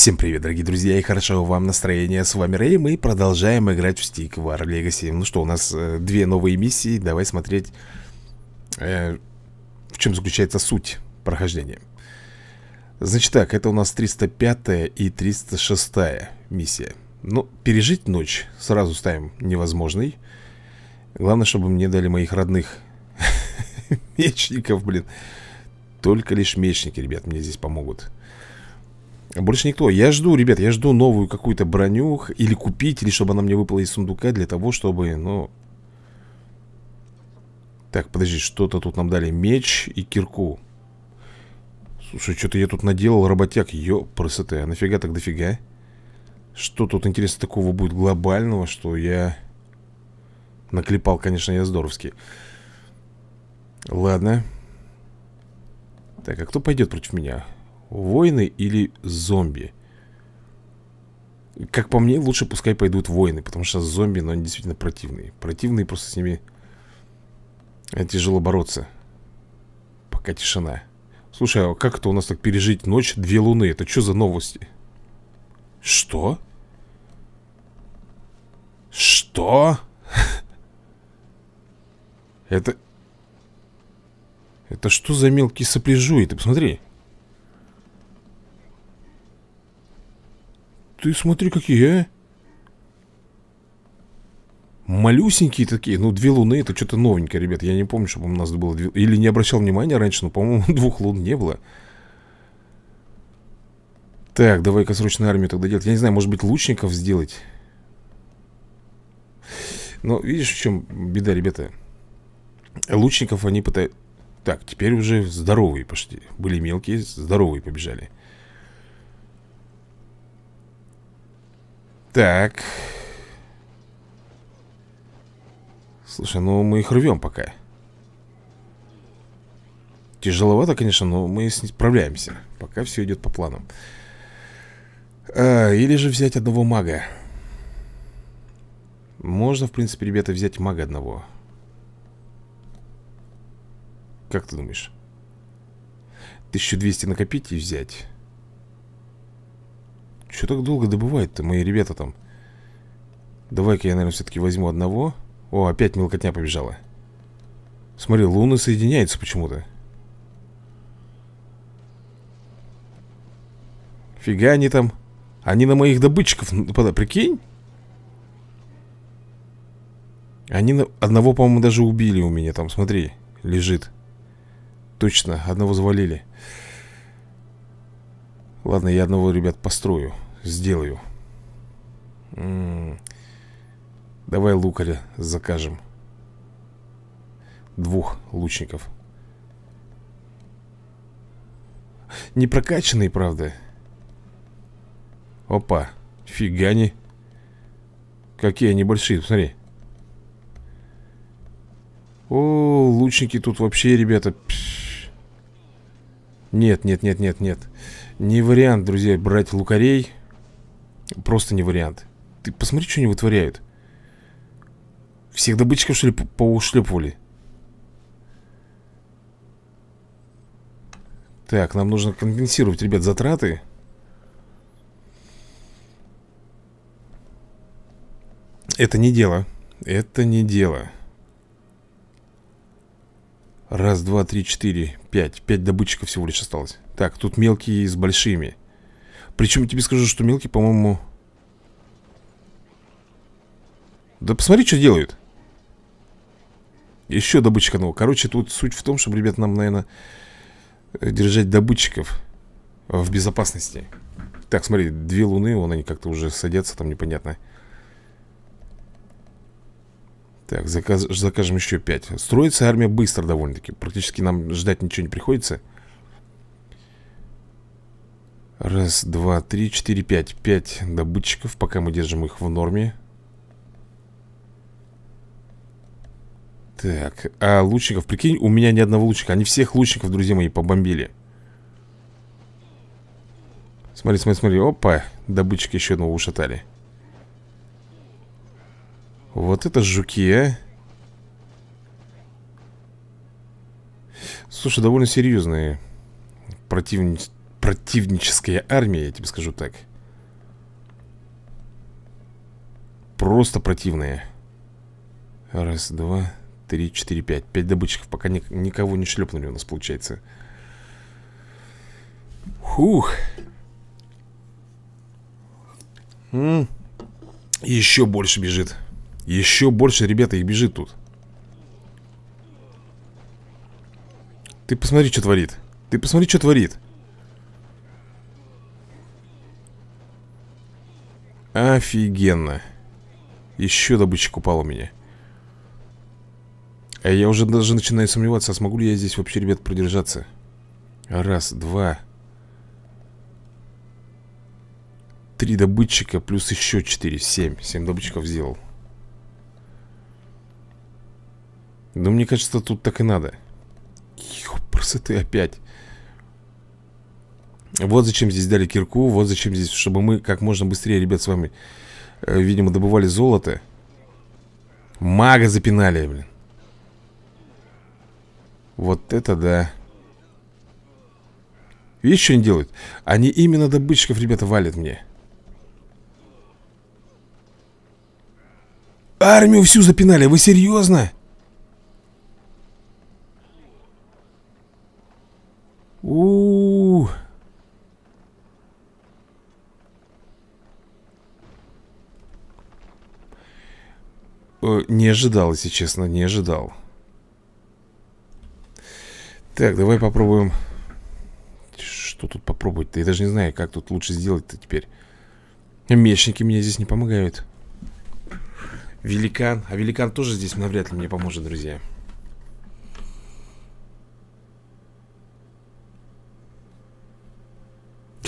Всем привет, дорогие друзья, и хорошего вам настроения, с вами Рэй, мы продолжаем играть в Stick War Legacy Ну что, у нас э, две новые миссии, давай смотреть, э, в чем заключается суть прохождения Значит так, это у нас 305 и 306 миссия Ну, пережить ночь сразу ставим невозможный Главное, чтобы мне дали моих родных мечников, блин Только лишь мечники, ребят, мне здесь помогут больше никто. Я жду, ребят, я жду новую какую-то броню или купить, или чтобы она мне выпала из сундука для того, чтобы, ну... Так, подожди, что-то тут нам дали. Меч и кирку. Слушай, что-то я тут наделал, работяг. Ё, просоте, а нафига так дофига? Что тут, интересно, такого будет глобального, что я... Наклепал, конечно, я здоровски. Ладно. Так, а кто пойдет против меня? Войны или зомби? Как по мне, лучше пускай пойдут войны Потому что зомби, но они действительно противные Противные просто с ними э, Тяжело бороться Пока тишина Слушай, а как это у нас так пережить ночь, две луны? Это что за новости? Что? Что? Это... Это что за мелкий сопляжуй? Ты посмотри ты смотри какие, а? малюсенькие такие, ну, две луны, это что-то новенькое, ребят. Я не помню, чтобы у нас было две... Или не обращал внимания раньше, но, по-моему, двух лун не было. Так, давай-ка срочно армию тогда делать. Я не знаю, может быть, лучников сделать? Но видишь, в чем беда, ребята? Лучников они пытаются... Так, теперь уже здоровые пошли. Были мелкие, здоровые побежали. Так. Слушай, ну мы их рвем пока. Тяжеловато, конечно, но мы с ней справляемся. Пока все идет по плану. А, или же взять одного мага. Можно, в принципе, ребята, взять мага одного. Как ты думаешь? 1200 накопить и взять. Что так долго добывает то мои ребята там? Давай-ка я, наверное, все-таки возьму одного. О, опять мелкотня побежала. Смотри, луны соединяются почему-то. Фига они там. Они на моих добытчиков нападают. Прикинь? Они на... одного, по-моему, даже убили у меня там. Смотри, лежит. Точно, одного завалили. Ладно, я одного, ребят, построю. Сделаю. М -м -м. Давай лукаря закажем. Двух лучников. Не прокачанные, правда. Опа. Фигани. Какие они большие, посмотри. О, лучники тут вообще, ребята. Пш. Нет, нет, нет, нет, нет. Не вариант, друзья, брать лукарей. Просто не вариант. Ты посмотри, что они вытворяют. Всех добытчиков, что ли, поушлепывали? Так, нам нужно компенсировать, ребят, затраты. Это не дело. Это не дело. Раз, два, три, четыре, пять. Пять добытчиков всего лишь осталось. Так, тут мелкие с большими. Причем тебе скажу, что мелкие, по-моему... Да посмотри, что делают. Еще добытчик нового Короче, тут суть в том, чтобы, ребят, нам, наверное, э, держать добытчиков в безопасности. Так, смотри, две луны, вон они как-то уже садятся, там непонятно. Так, заказ, закажем еще пять. Строится армия быстро довольно-таки. Практически нам ждать ничего не приходится. Раз, два, три, четыре, пять. Пять добытчиков, пока мы держим их в норме. Так, а лучников, прикинь, у меня ни одного лучника. Они всех лучников, друзья мои, побомбили. Смотри, смотри, смотри. Опа, добытчик еще одного ушатали. Вот это жуки, а Слушай, довольно серьезные Противни... Противническая армия, я тебе скажу так Просто противные Раз, два, три, четыре, пять Пять добытчиков, пока ни... никого не шлепнули у нас получается Хух М -м. Еще больше бежит еще больше, ребята, их бежит тут Ты посмотри, что творит Ты посмотри, что творит Офигенно Еще добытчик упал у меня А я уже даже начинаю сомневаться А смогу ли я здесь вообще, ребят, продержаться Раз, два Три добытчика Плюс еще четыре Семь Семь добытчиков сделал Да ну, мне кажется, тут так и надо Ёпрсы ты опять Вот зачем здесь дали кирку Вот зачем здесь, чтобы мы как можно быстрее, ребят, с вами э, Видимо, добывали золото Мага запинали, блин Вот это да Видишь, что они делают? Они именно добытчиков, ребята, валят мне Армию всю запинали, вы серьезно? У, -у, -у. Не ожидал, если честно, не ожидал Так, давай попробуем Что тут попробовать-то? Я даже не знаю, как тут лучше сделать-то теперь Мечники мне здесь не помогают Великан А великан тоже здесь навряд ли мне поможет, друзья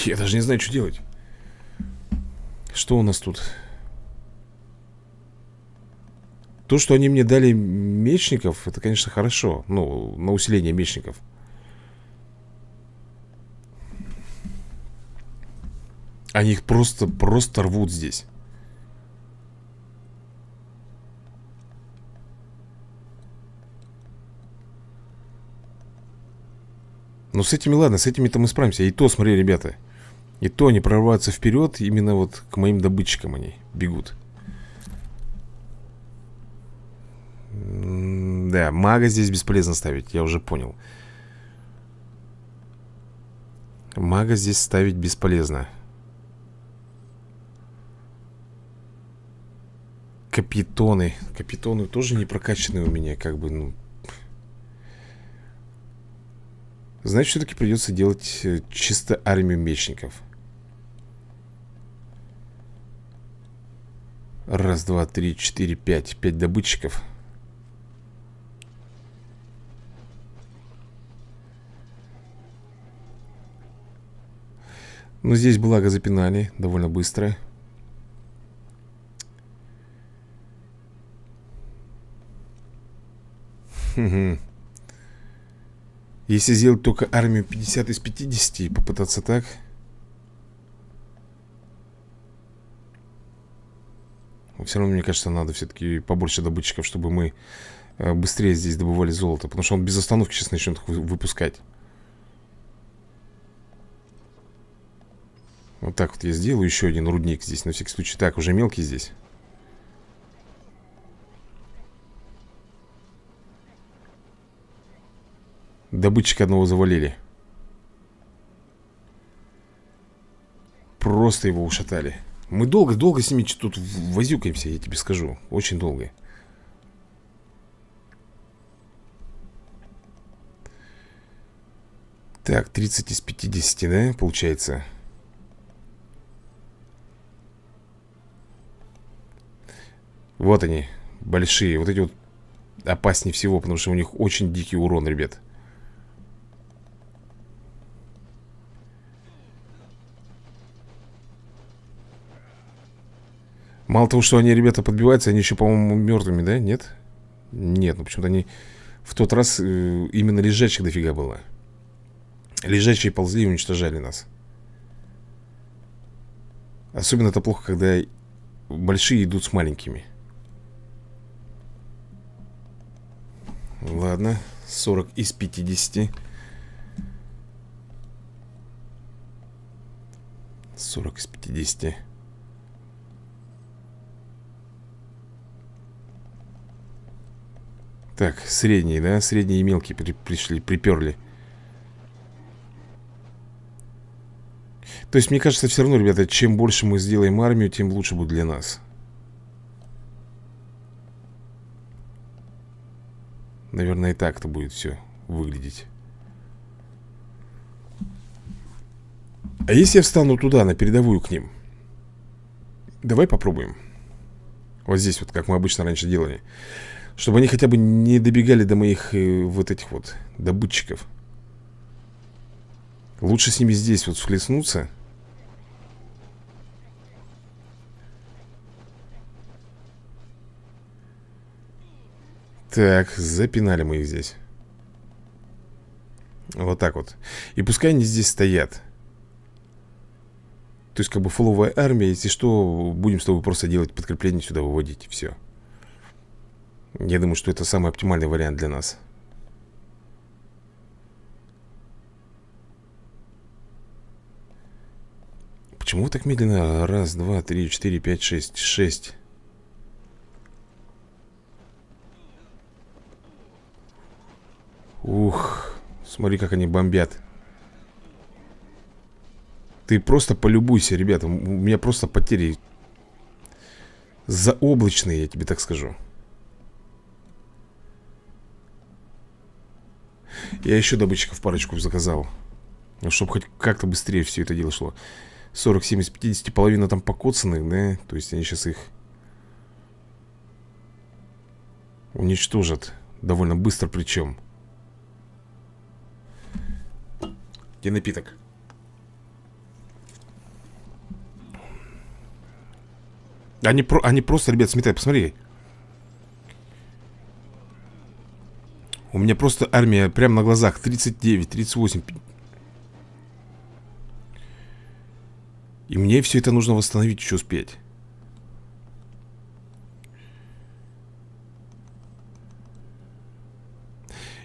Я даже не знаю, что делать. Что у нас тут? То, что они мне дали мечников, это, конечно, хорошо. Ну, на усиление мечников. Они их просто, просто рвут здесь. Но ну, с этими ладно, с этими-то мы справимся. И то, смотри, ребята. И то они прорваться вперед Именно вот к моим добытчикам они бегут Да, мага здесь бесполезно ставить Я уже понял Мага здесь ставить бесполезно Капитоны Капитоны тоже не прокачаны у меня Как бы, ну Значит, все-таки придется делать э, чисто армию мечников Раз, два, три, четыре, пять. Пять добытчиков. Но ну, здесь, благо, запинали довольно быстро. Если сделать только армию 50 из 50 и попытаться так... Все равно, мне кажется, надо все-таки побольше добытчиков, чтобы мы э, быстрее здесь добывали золото Потому что он без остановки сейчас начнет выпускать Вот так вот я сделаю еще один рудник здесь На всякий случай Так, уже мелкий здесь Добытчика одного завалили Просто его ушатали мы долго-долго с ними тут возюкаемся, я тебе скажу. Очень долго. Так, 30 из 50, да, получается? Вот они, большие. Вот эти вот опаснее всего, потому что у них очень дикий урон, ребят. Мало того, что они, ребята, подбиваются, они еще, по-моему, мертвыми, да? Нет? Нет, ну почему-то они в тот раз э, именно лежачих дофига было. Лежачие ползли и уничтожали нас. Особенно это плохо, когда большие идут с маленькими. Ладно, 40 из 50. 40 из 50. Так, средние, да? Средние и мелкие при пришли, приперли То есть, мне кажется, все равно, ребята, чем больше мы сделаем армию, тем лучше будет для нас Наверное, и так-то будет все выглядеть А если я встану туда, на передовую к ним? Давай попробуем вот здесь вот, как мы обычно раньше делали Чтобы они хотя бы не добегали до моих э, вот этих вот добытчиков Лучше с ними здесь вот схлестнуться Так, запинали мы их здесь Вот так вот И пускай они здесь стоят то есть, как бы фуловая армия, если что, будем с тобой просто делать подкрепление сюда, выводить, все. Я думаю, что это самый оптимальный вариант для нас. Почему так медленно? Раз, два, три, четыре, пять, шесть. Шесть. Ух, смотри, как они бомбят. Ты просто полюбуйся, ребята У меня просто потери Заоблачные, я тебе так скажу Я еще добытчиков парочку заказал Чтобы хоть как-то быстрее все это дело шло 40, 70, 50 Половина там покоцанных, да? То есть они сейчас их Уничтожат Довольно быстро причем Где напиток? Они, про, они просто, ребят, сметают, посмотри У меня просто армия прямо на глазах 39, 38 И мне все это нужно восстановить, еще успеть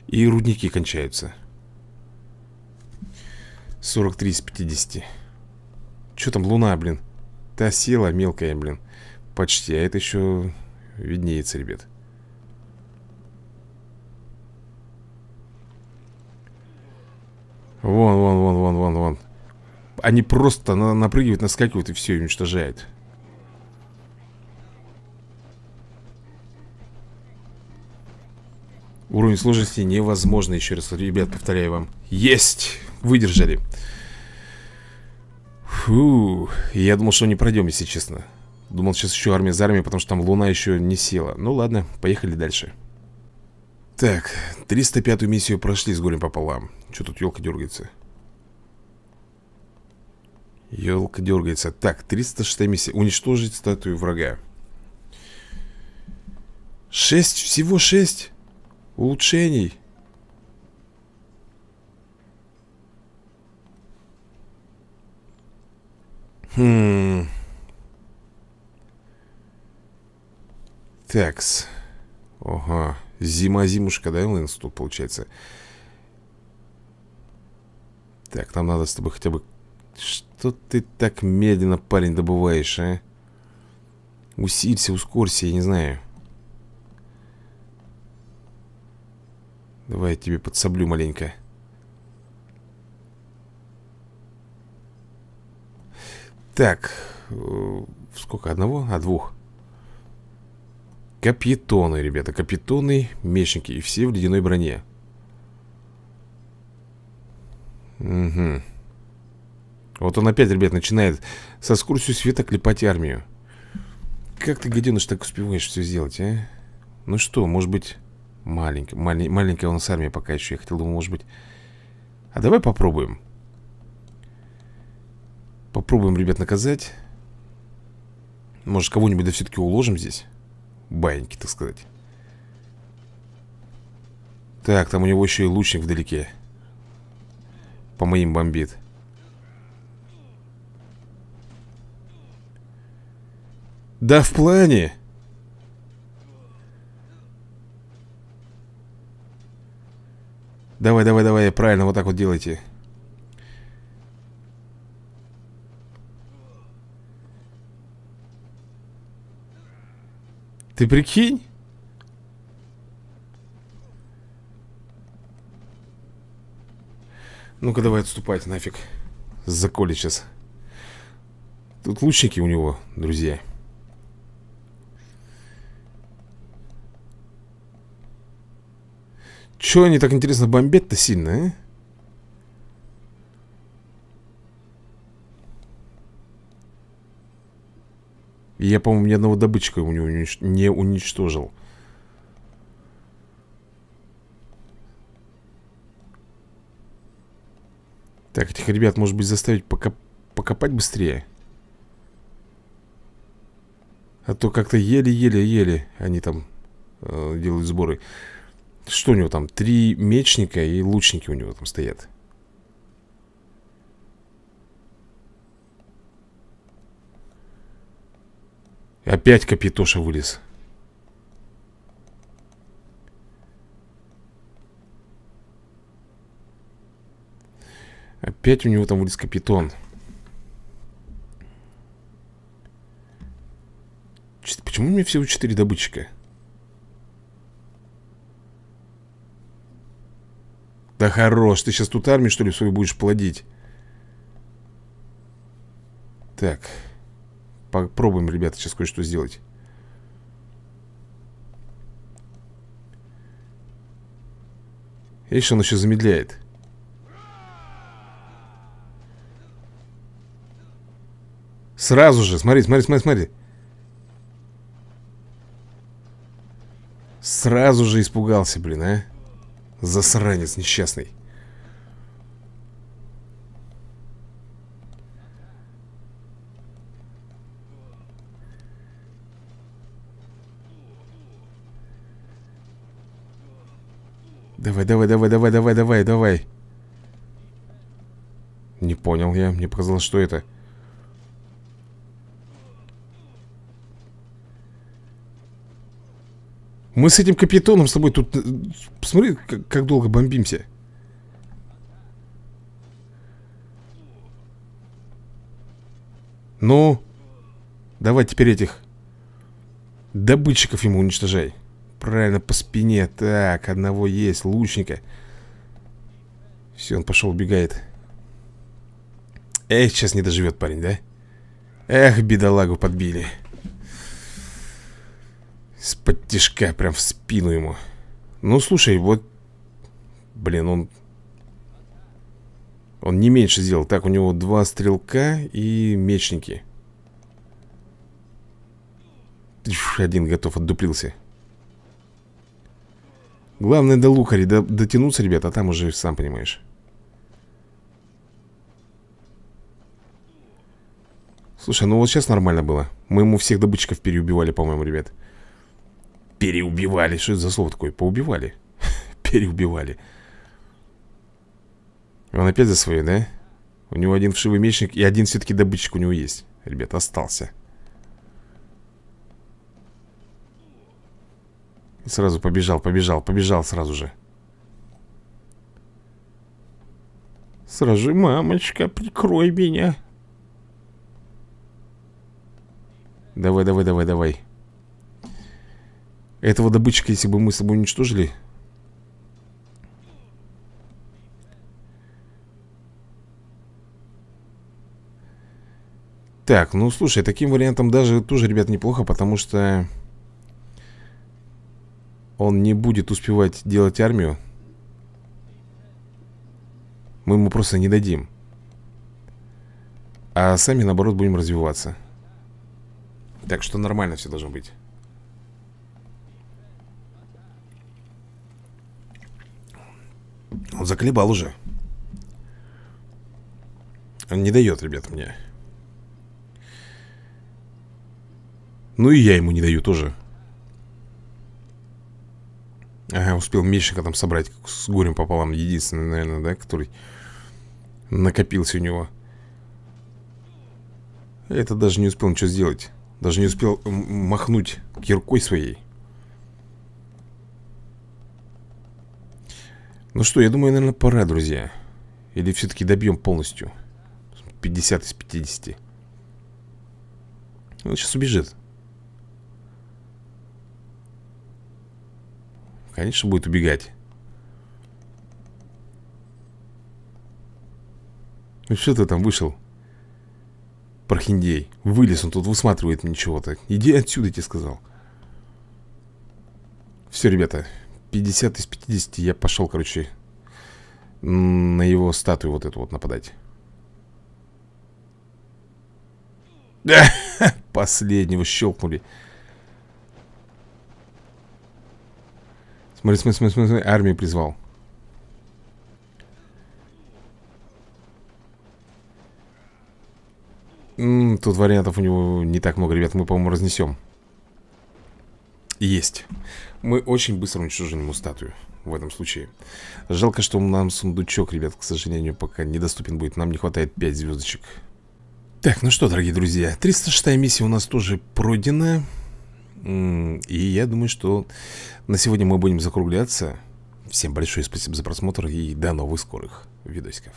И рудники кончаются 43 из 50 Че там луна, блин? Та сила мелкая, блин. Почти, а это еще виднеется, ребят. Вон, вон, вон, вон, вон, вон. Они просто на напрыгивают, наскакивают и все уничтожают. Уровень сложности невозможно, еще раз, ребят, повторяю вам. Есть! Выдержали. Фу, я думал, что не пройдем, если честно Думал, сейчас еще армия за армией, потому что там луна еще не села Ну ладно, поехали дальше Так, 305-ю миссию прошли с горем пополам Что тут елка дергается? Елка дергается Так, 306 миссия Уничтожить статую врага Шесть, всего шесть Улучшений Хм. Такс. ого, Зима-зимушка, да, у нас тут получается? Так, нам надо с тобой хотя бы... Что ты так медленно, парень, добываешь, а? Усилься, ускорься, я не знаю. Давай я тебе подсоблю маленько. Так, э, сколько? Одного? А двух. Капитоны, ребята. Капитоны, мечники. И все в ледяной броне. Угу. Вот он опять, ребят, начинает со скоростью света клепать армию. Как ты, гаденыш, так успеваешь все сделать, а? Ну что, может быть, маленькая, малень, маленькая у нас армия пока еще. Я хотел, думал, может быть... А давай попробуем. Попробуем, ребят, наказать. Может, кого-нибудь да все-таки уложим здесь. Баиньки, так сказать. Так, там у него еще и лучник вдалеке. По моим бомбит. Да в плане! Давай, давай, давай, правильно вот так вот делайте. Ты прикинь? Ну-ка давай отступать нафиг Заколи сейчас Тут лучники у него, друзья Чего они так интересно бомбят-то сильно, а? я, по-моему, ни одного добытчика у него не уничтожил Так, этих ребят, может быть, заставить покоп... покопать быстрее А то как-то еле-еле-еле они там э, делают сборы Что у него там? Три мечника и лучники у него там стоят Опять Капитоша вылез. Опять у него там вылез капитон. Ч почему у меня всего 4 добытчика? Да хорош, ты сейчас тут армию, что ли, свою будешь плодить? Так. Попробуем, ребята, сейчас кое-что сделать. Видишь, он еще замедляет. Сразу же, смотри, смотри, смотри, смотри. Сразу же испугался, блин, а. Засранец несчастный. Давай, давай, давай, давай, давай, давай, давай. Не понял я. Мне показалось, что это. Мы с этим капитаном с тобой тут... Э, посмотри, как долго бомбимся. Ну, давай теперь этих добытчиков ему уничтожай. Правильно, по спине. Так, одного есть, лучника. Все, он пошел, убегает. Эх, сейчас не доживет парень, да? Эх, бедолагу подбили. С подтяжка прям в спину ему. Ну, слушай, вот... Блин, он... Он не меньше сделал. Так, у него два стрелка и мечники. Один готов, отдуплился. Главное до лукари до, дотянуться, ребята, а там уже сам понимаешь. Слушай, ну вот сейчас нормально было. Мы ему всех добытчиков переубивали, по-моему, ребят. Переубивали. Что это за слово такое? Поубивали. Переубивали. Он опять за свое, да? У него один вшивый мечник и один все-таки добытчик у него есть. Ребят, остался. И сразу побежал, побежал, побежал сразу же. Сразу же, мамочка, прикрой меня. Давай, давай, давай, давай. Этого добычка, если бы мы с тобой уничтожили, Так, ну слушай, таким вариантом даже тоже, ребят, неплохо, потому что он не будет успевать делать армию, мы ему просто не дадим. А сами, наоборот, будем развиваться. Так что нормально все должно быть. Он заколебал уже. Он не дает, ребят, мне. Ну и я ему не даю тоже. Ага, успел Мишика там собрать с горем пополам. Единственный, наверное, да, который накопился у него. Это даже не успел ничего сделать. Даже не успел махнуть киркой своей. Ну что, я думаю, наверное, пора, друзья. Или все-таки добьем полностью. 50 из 50. Он сейчас убежит. Конечно, будет убегать. Ну что ты там вышел? Прохиндей. Вылез, он тут высматривает ничего то Иди отсюда, я тебе сказал. Все, ребята, 50 из 50 я пошел, короче, на его статую вот эту вот нападать. Последнего щелкнули. Смотри, смотри, смотри, смотри, армию призвал. М -м, тут вариантов у него не так много, ребят. Мы, по-моему, разнесем. Есть. Мы очень быстро уничтожим ему статую в этом случае. Жалко, что нам сундучок, ребят, к сожалению, пока недоступен будет. Нам не хватает 5 звездочек. Так, ну что, дорогие друзья, 306 миссия у нас тоже пройдена. И я думаю, что на сегодня мы будем закругляться. Всем большое спасибо за просмотр и до новых скорых видосиков.